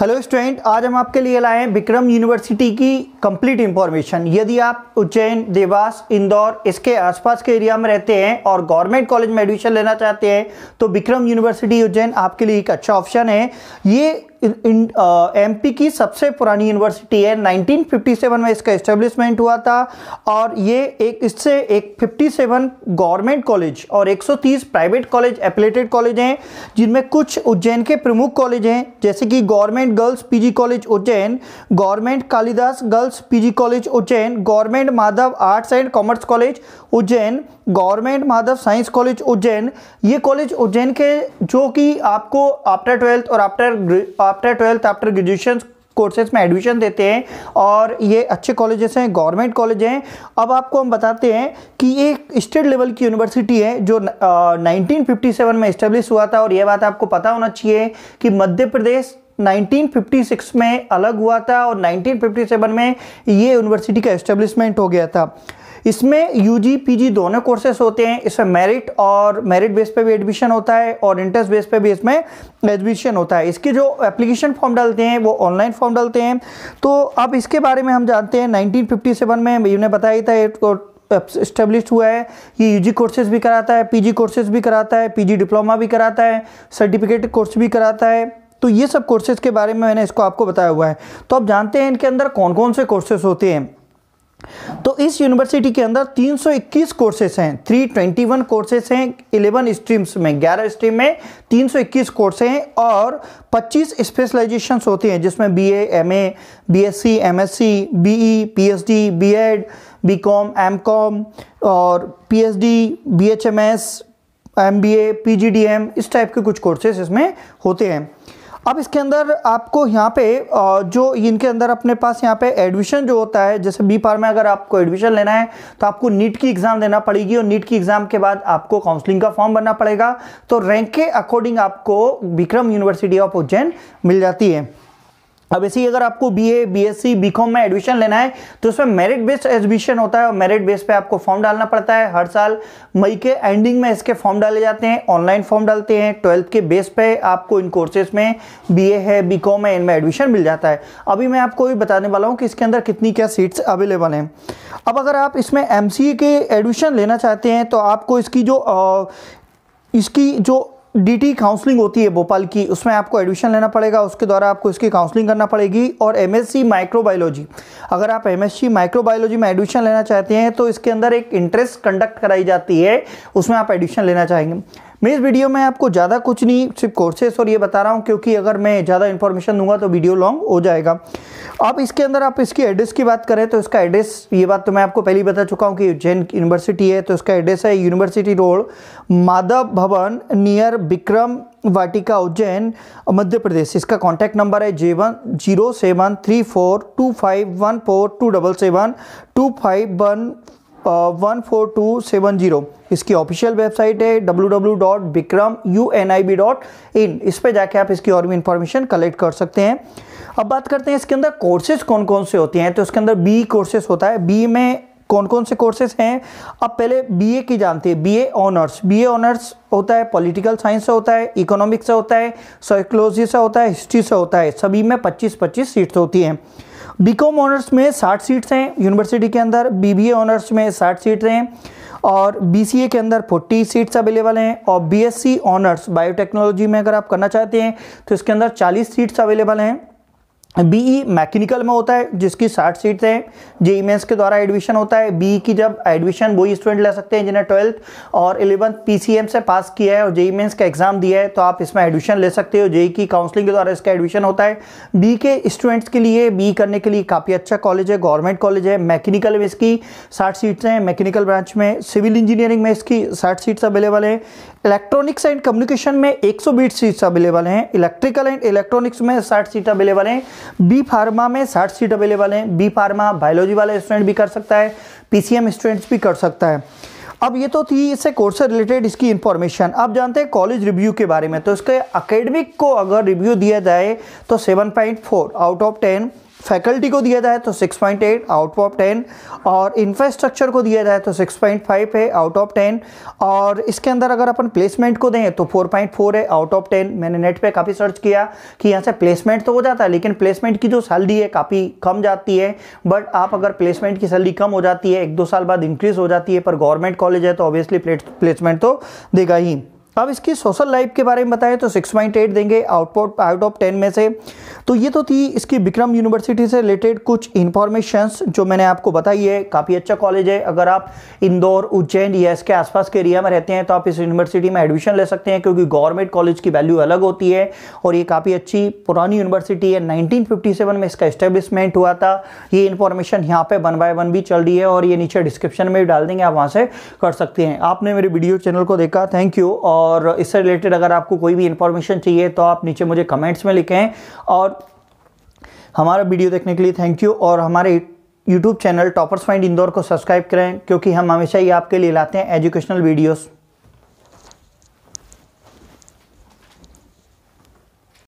hello student आज हम आपके लिए लाए हैं विक्रम यूनिवर्सिटी की कंप्लीट इंफॉर्मेशन यदि आप उज्जैन देवास इंदौर इसके आसपास के एरिया में रहते हैं और गवर्नमेंट कॉलेज में एडमिशन लेना चाहते हैं तो विक्रम यूनिवर्सिटी उज्जैन आपके लिए एक अच्छा ऑप्शन है ये एमपी की सबसे पुरानी यूनिवर्सिटी है 1957 में इसका इस्टेब्लिशमेंट हुआ था और ये एक इससे एक 57 गवर्नमेंट कॉलेज और 130 प्राइवेट कॉलेज एफिलेटेड कॉलेज हैं जिनमें कुछ उज्जैन के प्रमुख कॉलेज हैं जैसे कि government girls PG college Ujjain government Kalidas girls PG college Ujjain government Madhav arts and commerce college Ujjain government Madhav science college Ujjain ये कॉलेज उज्जैन के जो कि आपको आफ्टर ट्वेल्थ और after after twelfth after graduation courses में एडमिशन देते हैं और ये अच्छे कॉलेजेस हैं गवर्नमेंट कॉलेज हैं अब आपको हम बताते हैं कि ये स्टेट लेवल की यूनिवर्सिटी है जो आ, 1957 में इस्टेब्लिश हुआ था और ये बात आपको पता होना चाहिए कि मध्य प्रदेश 1956 में अलग हुआ था और 1957 में ये यूनिवर्सिटी का एस्टेब्लिशमेंट हो गया था इसमें यूजी पीजी दोनों कोर्सेस होते हैं इसमें मेरिट और मेरिट बेस पे भी एडमिशन होता है और इंट्रेंस बेस पे भी इसमें एडमिशन होता है इसके जो एप्लीकेशन फॉर्म डालते हैं वो ऑनलाइन फॉर्म डालते हैं तो अब इसके बारे में हम जानते हैं सेवन में मैंने बताया था इस्टेब्लिश हुआ है ये यूजी कोर्सेज भी कराता है पीजी कोर्सेज भी कराता है पीजी डिप्लोमा भी कराता है सर्टिफिकेट कोर्स भी कराता है तो ये सब कोर्सेज के बारे में मैंने इसको आपको बताया हुआ है तो आप जानते हैं इनके अंदर कौन कौन से कोर्सेज होते हैं तो इस यूनिवर्सिटी के अंदर 321 कोर्सेस हैं 321 कोर्सेस हैं 11 स्ट्रीम्स में 11 स्ट्रीम में 321 कोर्सेस हैं और 25 स्पेशलाइजेशंस होते हैं जिसमें BA, MA, BSc, MSc, BE, PhD, BEd, BCom, MCom और पीएचडी, बीएचएमएस, एमबीए, पीजीडीएम इस टाइप के कुछ कोर्सेस इसमें होते हैं अब इसके अंदर आपको यहाँ पे जो इनके अंदर अपने पास यहाँ पे एडमिशन जो होता है जैसे बी पार में अगर आपको एडमिशन लेना है तो आपको नीट की एग्ज़ाम देना पड़ेगी और नीट की एग्ज़ाम के बाद आपको काउंसलिंग का फॉर्म भरना पड़ेगा तो रैंक के अकॉर्डिंग आपको विक्रम यूनिवर्सिटी ऑफ उज्जैन मिल जाती है अब ऐसे ही अगर आपको बीए, बीएससी, बीकॉम में एडमिशन लेना है तो उसमें मेरिट बेस्ड एडमिशन होता है और मेरिट बेस पे आपको फॉर्म डालना पड़ता है हर साल मई के एंडिंग में इसके फॉर्म डाले जाते हैं ऑनलाइन फॉर्म डालते हैं ट्वेल्थ के बेस पे आपको इन कोर्सेज में बीए है बीकॉम है इनमें एडमिशन मिल जाता है अभी मैं आपको भी बताने वाला हूँ कि इसके अंदर कितनी क्या सीट्स अवेलेबल हैं अब अगर आप इसमें एम के एडमिशन लेना चाहते हैं तो आपको इसकी जो इसकी जो डीटी काउंसलिंग होती है भोपाल की उसमें आपको एडमिशन लेना पड़ेगा उसके द्वारा आपको इसकी काउंसलिंग करना पड़ेगी और एमएससी माइक्रोबायोलॉजी अगर आप एमएससी माइक्रोबायोलॉजी में एडमिशन लेना चाहते हैं तो इसके अंदर एक इंटरेस्ट कंडक्ट कराई जाती है उसमें आप एडमिशन लेना चाहेंगे मैं इस वीडियो में आपको ज़्यादा कुछ नहीं सिर्फ कोर्सेस और ये बता रहा हूँ क्योंकि अगर मैं ज़्यादा इन्फॉर्मेशन दूंगा तो वीडियो लॉन्ग हो जाएगा अब इसके अंदर आप इसकी एड्रेस की बात करें तो इसका एड्रेस ये बात तो मैं आपको पहले ही बता चुका हूँ कि उज्जैन यूनिवर्सिटी है तो इसका एड्रेस है university road Madhav Bhavan near Vikram Vatika Ujjain Madhya Pradesh इसका कॉन्टैक्ट नंबर है J one zero seven three four two five one four two double seven two five one one four two seven zero इसकी ऑफिशियल वेबसाइट है W W dot Bikram U N I B dot in इस पर जाके आप इसकी और भी information collect कर सकते हैं अब बात करते हैं इसके अंदर कोर्सेज कौन कौन से होते हैं तो इसके अंदर बी कोर्सेज होता है बी में कौन कौन से कोर्सेज हैं अब पहले बीए की जानते हैं बीए ऑनर्स बीए ऑनर्स होता है पॉलिटिकल साइंस से होता है इकोनॉमिक्स से होता है साइकोलॉजी से होता है हिस्ट्री से होता है सभी में 25-25 सीट्स होती हैं बीकॉम ऑनर्स में 60 सीट्स हैं यूनिवर्सिटी के अंदर बीबीए ऑनर्स में 60 सीट्स हैं और बीसीए के अंदर 40 सीट्स अवेलेबल हैं और बीएससी ऑनर्स बायोटेक्नोलॉजी में अगर आप करना चाहते हैं तो इसके अंदर 40 सीट्स अवेलेबल हैं बीई मैकेनिकल में होता है जिसकी साठ सीट्स हैं जेई मेन्स के द्वारा एडमिशन होता है बीई की जब एडमिशन वही स्टूडेंट ले सकते हैं जिन्हें ट्वेल्थ और इलेवंथ पीसीएम से पास किया है और जेई मेन्स का एग्जाम दिया है तो आप इसमें एडमिशन ले सकते हो जेई की काउंसलिंग के द्वारा इसका एडमिशन होता है बी के स्टूडेंट्स के लिए बी करने के लिए काफ़ी अच्छा कॉलेज है गवर्नमेंट कॉलेज है मैकेनिकल में इसकी साठ सीट्स हैं मैकेनिकल ब्रांच में सिविल इंजीनियरिंग में इसकी साठ सीट्स अवेलेबल है इलेक्ट्रॉनिक्स एंड कम्युनिकेशन में 100 बीट सीट्स अवेलेबल हैं इलेक्ट्रिकल एंड इलेक्ट्रॉनिक्स में 60 सीट अवेलेबल हैं बी फार्मा में 60 सीट अवेलेबल हैं बी फार्मा बायोलॉजी वाला स्टूडेंट भी कर सकता है पीसीएम स्टूडेंट्स भी कर सकता है अब ये तो थी इससे कोर्स से रिलेटेड इसकी इन्फॉर्मेशन अब जानते हैं कॉलेज रिव्यू के बारे में तो इसके अकेडमिक को अगर रिव्यू दिया जाए तो four out of ten faculty को दिया जाए तो 6.8 आउट ऑफ टेन और इंफ्रास्ट्रक्चर को दिया जाए तो 6.5 है आउट ऑफ टेन और इसके अंदर अगर अपन प्लेसमेंट को दें तो 4.4 है आउट ऑफ टेन मैंने नेट पे काफ़ी सर्च किया कि यहाँ से प्लेसमेंट तो हो जाता है लेकिन प्लेसमेंट की जो सैलरी है काफ़ी कम जाती है बट आप अगर प्लेसमेंट की सैलरी कम हो जाती है एक दो साल बाद इंक्रीज़ हो जाती है पर गवर्नमेंट कॉलेज है तो ऑब्वियसली प्लेसमेंट तो देगा ही अब इसकी सोशल लाइफ के बारे में बताएं तो 6.8 देंगे आउटपुट आउट ऑफ 10 में से तो ये तो थी इसकी विक्रम यूनिवर्सिटी से रिलेटेड कुछ इन्फॉर्मेशन जो मैंने आपको बताई है काफ़ी अच्छा कॉलेज है अगर आप इंदौर उज्जैन या इसके आसपास के एरिया में रहते हैं तो आप इस यूनिवर्सिटी में एडमिशन ले सकते हैं क्योंकि गवर्नमेंट कॉलेज की वैल्यू अलग होती है और ये काफ़ी अच्छी पुरानी यूनिवर्सिटी है नाइनटीन में इसका इस्टेब्लिशमेंट हुआ था ये इन्फॉर्मेशन यहाँ पर वन बाय वन भी चल रही है और ये नीचे डिस्क्रिप्शन में भी डाल देंगे आप वहाँ से कर सकते हैं आपने मेरे वीडियो चैनल को देखा थैंक यू और इससे रिलेटेड अगर आपको कोई भी इन्फॉर्मेशन चाहिए तो आप नीचे मुझे कमेंट्स में लिखें और हमारा वीडियो देखने के लिए थैंक यू और हमारे YouTube channel toppers find Indore को सब्सक्राइब करें क्योंकि हम हमेशा ही आपके लिए लाते हैं एजुकेशनल वीडियोज़